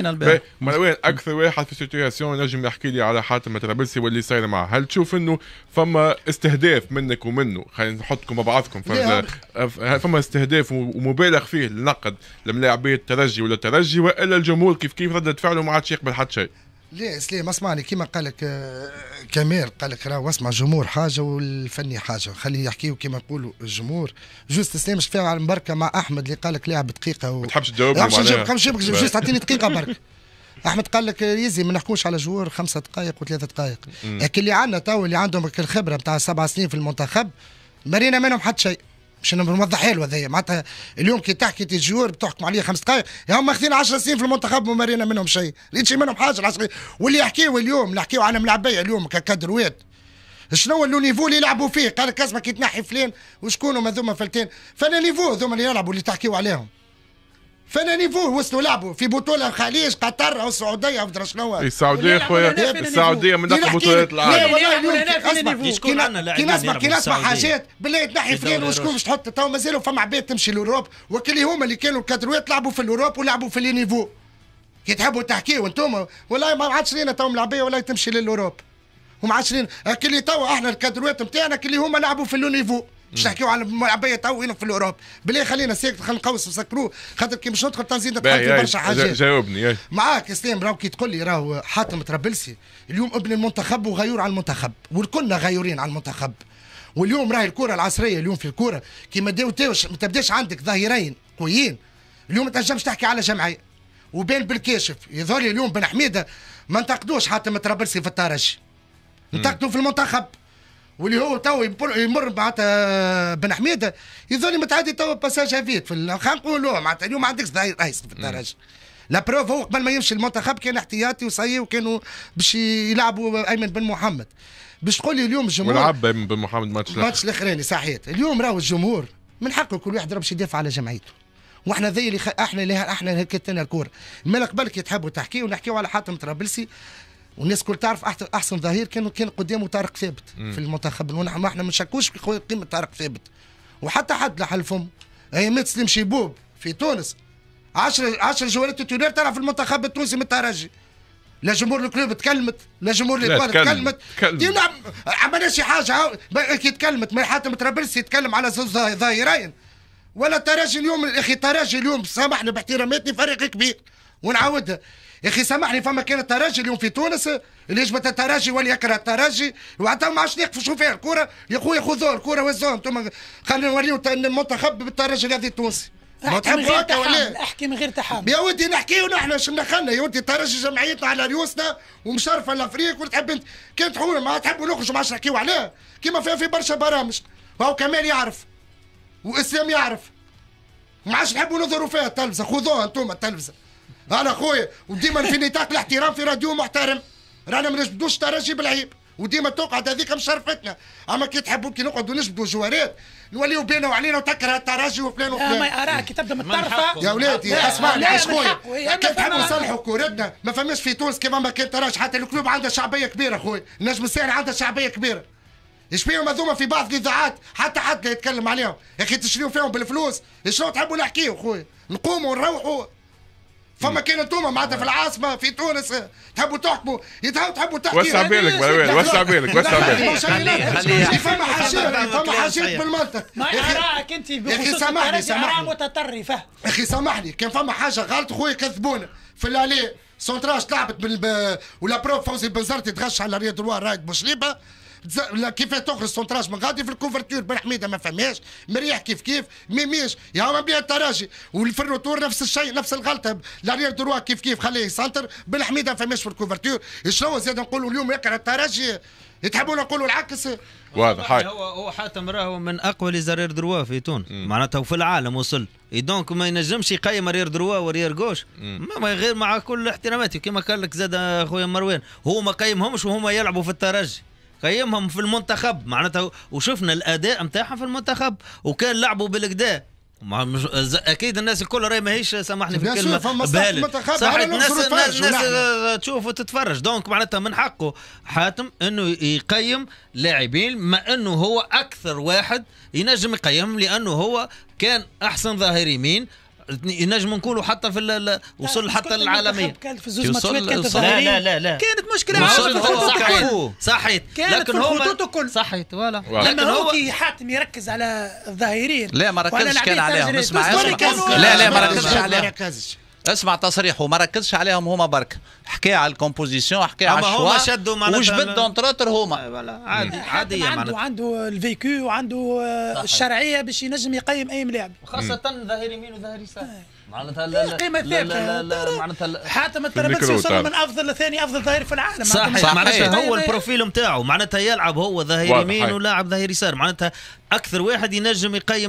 حكينا البارح مروان اكثر واحد في سيتياسيون نجم يحكي لي على حاتم ترابلسي واللي صاير معه هل تشوف انه فما استهداف منك ومنه خلينا نحطكم بعضكم فما, استهداف ومبالغ فيه للنقد لملاعبيه الترجي ولا الترجي والا الجمهور كيف كيف رده فعله ما عادش يقبل حتى شيء لا سلام اسمعني كيما قال لك آه، كمال قال لك راهو اسمع الجمهور حاجه والفني حاجه خليه يحكيو كيما نقولوا الجمهور جوز تسلم على بركه مع احمد اللي قال لك لاعب دقيقه و... ما تحبش تجاوب ما تحبش جوست تعطيني دقيقه برك احمد قال لك آه، يزي ما نحكوش على جوار خمسة دقائق وثلاثة دقائق لكن اللي عندنا تو اللي عندهم الخبره نتاع سبع سنين في المنتخب مرينا منهم حتى شيء باش نوضحها له هذايا معناتها اليوم كي تحكي تجور بتحكم عليه خمس دقائق يا هم ماخذين 10 سنين في المنتخب وما رينا منهم شيء لقيتش منهم حاجه 10 واللي يحكيوا اليوم نحكيوا على ملعبيه اليوم ككادروات شنو لو نيفو اللي يلعبوا فيه قال كاسمه كي تنحي فلان وشكون ذوما فلتين فانا نيفو هذوما اللي يلعبوا اللي تحكيوا عليهم فنانيفوه وصلوا لعبوا في بطوله الخليج قطر او السعوديه ما مدري شنو السعوديه خويا السعوديه من اقوى بطولات العالم والله كي نسمع كي نسمع حاجات بالله تنحي فلان وشكون باش تحط تو مازالوا فما عباد تمشي لاوروب وكلي هما اللي كانوا الكادروات لعبوا في الاوروب ولعبوا في نيفو كي تحبوا تحكيوا انتم والله ما عادش لينا تو ملعبيه ولا تمشي للاوروب وما عادش لينا كلي تو احنا الكادروات نتاعنا كلي هما لعبوا في النيفو باش نحكيو على عبايه تو في الاوروب بالله خلينا ساكت خلينا نقوس وسكروه خاطر كي باش ندخل تنزيد نتحكي برشا حاجات جاوبني معاك اسلام راهو كي تقول لي راهو حاتم طرابلسي اليوم ابن المنتخب وغيور على المنتخب والكلنا غيورين على المنتخب واليوم راهي الكره العصريه اليوم في الكره كي ما تبداش عندك ظهيرين قويين اليوم ما تنجمش تحكي على جمعيه وبين بالكاشف يظهر لي اليوم بن حميده ما نتقدوش حاتم طرابلسي في الطرش انتقدوا في المنتخب واللي هو تو يمر معناتها بن حميده يظن متعدي تو باساج هافيت في خلينا نقولوا معناتها اليوم عندك رئيس في الدرجه لا بروف هو قبل ما يمشي المنتخب كان احتياطي وصي وكانوا باش يلعبوا ايمن بن محمد باش تقول لي اليوم الجمهور ولعب ايمن بن محمد ماتش ماتش الاخراني صحيت اليوم راهو الجمهور من حقه كل واحد باش يدافع على جمعيته واحنا ذي اللي خ... احنا اللي احنا هكتنا الكوره مالك بالك تحبوا تحكيوا نحكيوا على حاتم طرابلسي والناس كل تعرف احسن ظهير كان كان قدامه طارق ثابت في المنتخب ونحن ما احنا ما نشكوش قيمه طارق ثابت وحتى حد لحلفهم ايامات سليم شيبوب في تونس 10 10 جولات تونير تلعب في المنتخب التونسي من الترجي لا جمهور الكلوب تكلمت لا جمهور الايطالي تكلمت تكلم. عملنا شي حاجه كي تكلمت ما حاتم ترابلسي يتكلم على زوج ظاهرين ولا الترجي اليوم اخي الترجي اليوم سامحني باحتراماتي فريق كبير ونعاودها يا اخي سامحني فما كان الترجي اليوم في تونس اللي يجبد الترجي واللي يكره الترجي وحتى ما عادش يقفوا فيها الكره يا خويا خذوها الكره وزوها انتم خلينا نوريو المنتخب بالترجي هذا التونسي ما تحب هكا ولا احكي من غير تحامل يا ودي نحكي ونحن شو دخلنا يا ودي ترجي جمعيتنا على ريوسنا ومشرفه الافريق وتحب انت كان تحول ما تحبوا نخرجوا ما عادش نحكيو عليه كيما فيها في برشا برامج هو كمال يعرف واسلام يعرف ما عادش نحبوا نظهروا فيها التلفزه خذوها انتم التلفزه انا خويا وديما في نطاق الاحترام في راديو محترم رانا ما نجبدوش ترجي بالعيب وديما تقعد هذيك مشرفتنا اما كي تحبوا كي نقعدوا نجبدوا جوارات نوليو بينا وعلينا وتكره الترجي وفلان وفلان آه، ما اراك كي تبدا من الطرفه يا ولادي اسمعني يا خويا كان تحبوا نصلحوا كورتنا ما فماش في تونس كيما ما كان تراجي حتى الكلوب عندها شعبيه كبيره خويا النجم الساهل عندها شعبيه كبيره ايش فيهم هذوما في بعض الاذاعات حتى حد لا يتكلم عليهم يا اخي تشريو فيهم بالفلوس شنو تحبوا نحكيو خويا نقوموا نروحوا فما كان انتوما معناتها في العاصمه في تونس تحبوا تحكموا تحبوا تحكموا وسع بالك وسع بالك وسع بالك فما حاجات فما حاجات بالمنطق ما رايك انت بخصوص سامحني متطرفه اخي سامحني كان فما حاجه غلط خويا كذبونا في الالي سونتراج لعبت بال ولا بروف فوزي بنزرتي تغش على رياض الوار رايد بوشليبه لا كيف تخرج سونتراج من غادي في الكوفرتور بن حميده ما فماش مريح كيف كيف ميميش يا ما بيها التراجي وفي الروتور نفس الشيء نفس الغلطه لاريير دروا كيف كيف خليه يسنتر بن حميده ما فماش في الكوفرتور شنو زاد نقولوا اليوم يقرا التراجي يتحبون نقولوا العكس واضح هو هو حاتم راهو من اقوى لي زارير دروا في تونس معناتها وفي العالم وصل دونك ما ينجمش يقيم رير دروا ورير جوش ما غير مع كل احتراماتي كما قال لك زاد اخويا مروان هو ما قيمهمش وهما يلعبوا في الترجي قيمهم في المنتخب معناتها وشفنا الاداء نتاعهم في المنتخب وكان لعبوا بالكدا اكيد الناس الكل راهي ماهيش سامحني في الكلمه بالك صح الناس الناس, الناس نعم. تشوف وتتفرج دونك معناتها من حقه حاتم انه يقيم لاعبين ما انه هو اكثر واحد ينجم يقيم لانه هو كان احسن ظهير يمين ينجموا نقولوا حتى في وصل حتى للعالميه كانت في زوج ماتشات كانت لا لا لا لا كانت مشكله في صحيح صحيت لكن هو صحيت فوالا لما هو كي حاتم يركز على الظاهرين لا ما ركزش كان عليهم اسمع لا لا ما ركزش عليهم اسمع تصريحه ما ركزش عليهم هما برك حكى على الكومبوزيسيون حكى على الشوا هما شدوا معناتها وجبد دونتراتر هما إيه، عادي عادي عنده عنده الفيكو وعنده آه، الشرعيه باش ينجم يقيم اي ملاعب خاصه ظهير يمين وظهير يسار إيه. معناتها إيه، لا لا قيمة ثابتة معناتها حاتم الترابلسي وصل من افضل لثاني افضل ظهير في العالم صح طيب، معناتها هو طيب، طيب. البروفيل نتاعو معناتها يلعب هو ظهير يمين ولاعب ظهير يسار معناتها اكثر واحد ينجم يقيم